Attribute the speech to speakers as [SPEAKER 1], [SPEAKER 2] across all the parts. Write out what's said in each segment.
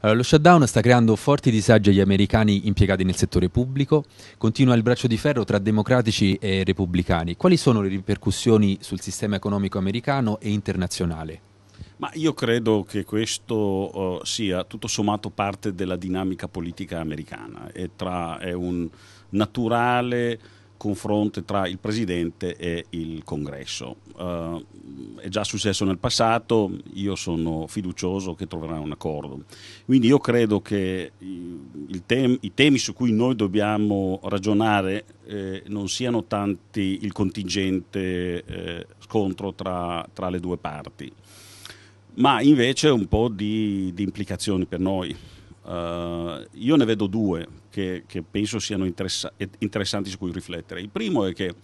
[SPEAKER 1] Eh, lo shutdown sta creando forti disagi agli americani impiegati nel settore pubblico, continua il braccio di ferro tra democratici e repubblicani. Quali sono le ripercussioni sul sistema economico americano e internazionale?
[SPEAKER 2] Ma io credo che questo uh, sia tutto sommato parte della dinamica politica americana, è, tra, è un naturale confronto tra il Presidente e il Congresso. Uh, è già successo nel passato, io sono fiducioso che troverà un accordo. Quindi io credo che eh, tem- i temi su cui noi dobbiamo ragionare eh, non siano tanti il contingente eh, scontro tra, tra, le due parti, ma invece un po' di, di implicazioni per noi eh, io ne vedo due che, che penso siano interessa- interessanti su cui riflettere. Il primo è che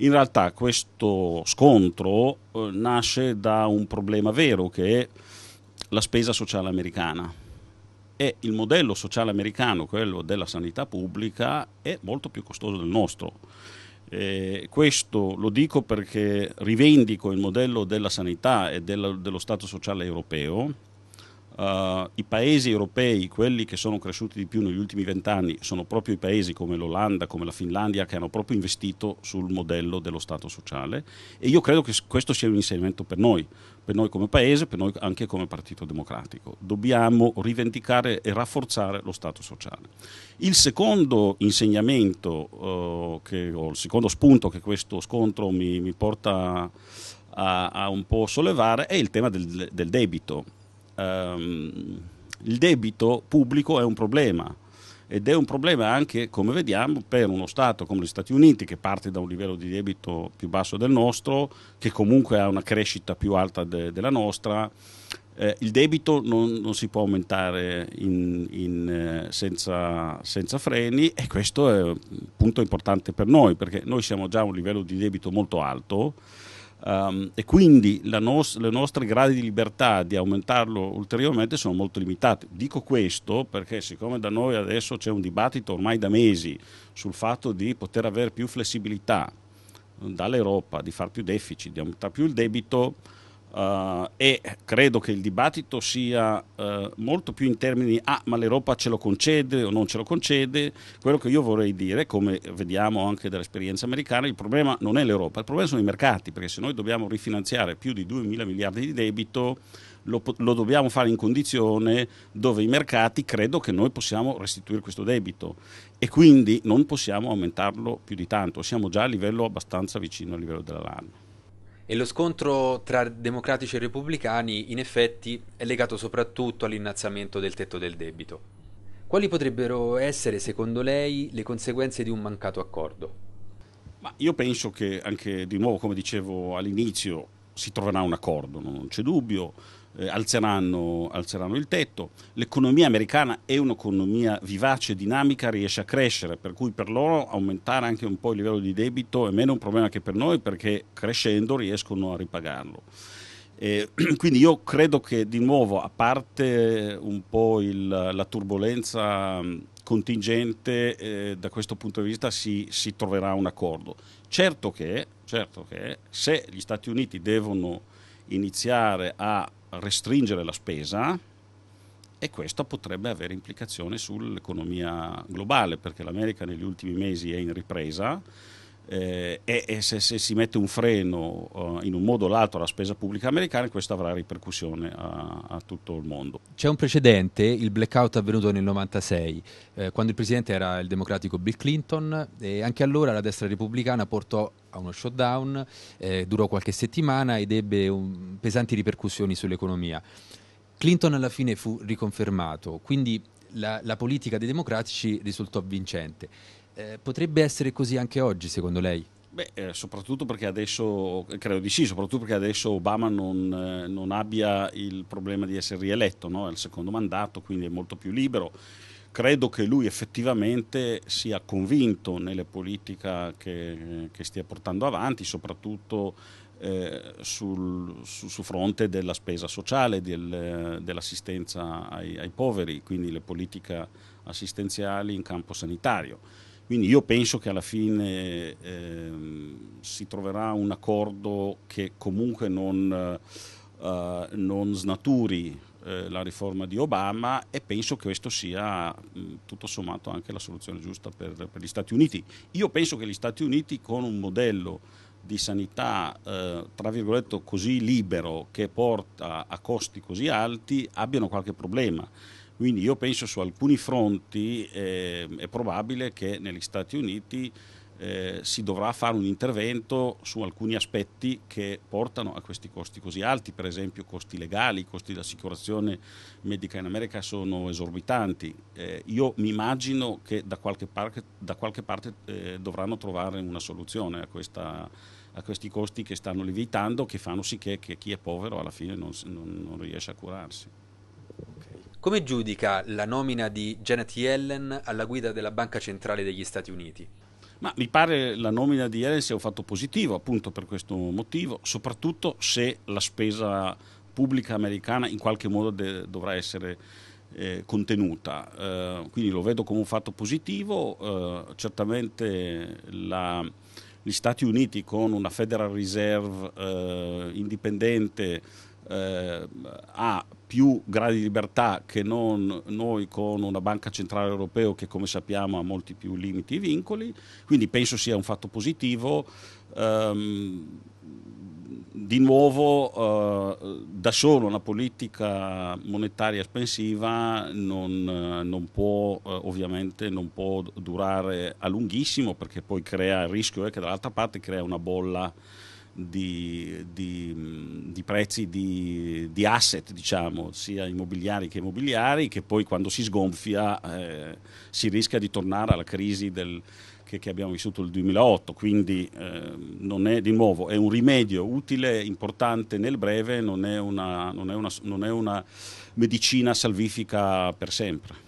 [SPEAKER 2] in realtà questo scontro uh, nasce da un problema vero che è la spesa sociale americana e il modello sociale americano, quello della sanità pubblica, è molto più costoso del nostro. Eh, questo lo dico perché rivendico il modello della sanità e della, dello Stato sociale europeo, Uh, I paesi europei, quelli che sono cresciuti di più negli ultimi vent'anni, sono proprio i paesi come l'Olanda, come la Finlandia, che hanno proprio investito sul modello dello Stato sociale e io credo che questo sia un insegnamento per noi, per noi come paese, per noi anche come Partito Democratico. Dobbiamo rivendicare e rafforzare lo Stato sociale. Il secondo insegnamento, uh, che, o il secondo spunto che questo scontro mi, mi porta a, a, un po' sollevare è il tema del, del debito ehm, il debito pubblico è un problema ed è un problema anche, come vediamo, per uno Stato come gli Stati Uniti che parte da un livello di debito più basso del nostro, che comunque ha una crescita più alta de- della nostra. Eh, il debito non, non, si può aumentare in, in, eh, senza, senza, freni e questo è un punto importante per noi perché noi siamo già a un livello di debito molto alto Um, e quindi nos- le nostre gradi di libertà di aumentarlo ulteriormente sono molto limitate. Dico questo perché siccome da noi adesso c'è un dibattito ormai da mesi sul fatto di poter avere più flessibilità eh, dall'Europa, di fare più deficit, di aumentare più il debito, Uh, e credo che il dibattito sia uh, molto più in termini ah ma l'Europa ce lo concede o non ce lo concede quello che io vorrei dire come vediamo anche dall'esperienza americana il problema non è l'Europa il problema sono i mercati perché se noi dobbiamo rifinanziare più di 2 mila miliardi di debito lo, lo, dobbiamo fare in condizione dove i mercati credo che noi possiamo restituire questo debito e quindi non possiamo aumentarlo più di tanto, siamo già a livello abbastanza vicino al livello della
[SPEAKER 1] e lo scontro tra democratici e repubblicani in effetti è legato soprattutto all'innalzamento del tetto del debito. Quali potrebbero essere, secondo lei, le conseguenze di un mancato
[SPEAKER 2] accordo? Ma io penso che anche di nuovo, come dicevo all'inizio, si troverà un accordo, non c'è dubbio eh, alzeranno, alzeranno, il tetto. L'economia americana è un'economia vivace, dinamica, riesce a crescere, per cui per loro aumentare anche un po' il livello di debito è meno un problema che per noi perché crescendo riescono a ripagarlo. Eh, quindi io credo che di nuovo, a parte eh, un po' il, la turbolenza mm, contingente, eh, da questo punto di vista si, si troverà un accordo. Certo che, certo che se gli Stati Uniti devono iniziare a restringere la spesa e questo potrebbe avere implicazioni sull'economia globale perché l'America negli ultimi mesi è in ripresa eh, e, e se, se, si mette un freno uh, in un modo o l'altro alla spesa pubblica americana questo avrà ripercussione a, a, tutto il mondo.
[SPEAKER 1] C'è un precedente, il blackout avvenuto nel 96 eh, quando il presidente era il democratico Bill Clinton e anche allora la destra repubblicana portò a uno shutdown, eh, durò qualche settimana ed ebbe un, pesanti ripercussioni sull'economia. Clinton alla fine fu riconfermato, quindi la, la politica dei democratici risultò vincente. Eh, potrebbe essere così anche oggi, secondo lei?
[SPEAKER 2] Beh, eh, soprattutto perché adesso, credo di sì, soprattutto perché adesso Obama non, eh, non abbia il problema di essere rieletto, no? è il secondo mandato, quindi è molto più libero credo che lui effettivamente sia convinto nelle politiche che, che stia portando avanti, soprattutto eh, sul, su, su, fronte della spesa sociale, del, dell'assistenza ai, ai, poveri, quindi le politiche assistenziali in campo sanitario. Quindi io penso che alla fine eh, si troverà un accordo che comunque non, eh, non snaturi eh, la riforma di Obama e penso che questo sia mm, tutto sommato anche la soluzione giusta per, per, gli Stati Uniti. Io penso che gli Stati Uniti con un modello di sanità eh, tra virgolette così libero che porta a costi così alti abbiano qualche problema. Quindi io penso su alcuni fronti eh, è probabile che negli Stati Uniti eh, si dovrà fare un intervento su alcuni aspetti che portano a questi costi così alti, per esempio costi legali, costi di assicurazione medica in America sono esorbitanti. Eh, io mi immagino che da qualche, par- da qualche parte eh, dovranno trovare una soluzione a, questa, a, questi costi che stanno lievitando, che fanno sì che, che chi è povero alla fine non, non, non riesce a curarsi. Come giudica
[SPEAKER 1] la nomina di Janet Yellen alla guida della Banca Centrale degli Stati Uniti?
[SPEAKER 2] Ma mi pare la nomina di ieri sia un fatto positivo appunto per questo motivo, soprattutto se la spesa pubblica americana in qualche modo de- dovrà essere eh, contenuta. Eh, quindi lo vedo come un fatto positivo, eh, certamente la, gli Stati Uniti con una Federal Reserve eh, indipendente eh, ha più gradi di libertà che non noi con una banca centrale europea che come sappiamo ha molti più limiti e vincoli, quindi penso sia un fatto positivo. Um, di nuovo uh, da solo una politica monetaria espansiva non, non può uh, ovviamente non può durare a lunghissimo perché poi crea il rischio è eh, che dall'altra parte crea una bolla di, di, di prezzi di, di, asset, diciamo, sia immobiliari che immobiliari, che poi quando si sgonfia eh, si rischia di tornare alla crisi del, che, che, abbiamo vissuto nel 2008. Quindi eh, non è, di nuovo, è un rimedio utile, importante nel breve, non è una, non è una, non è una medicina salvifica per sempre.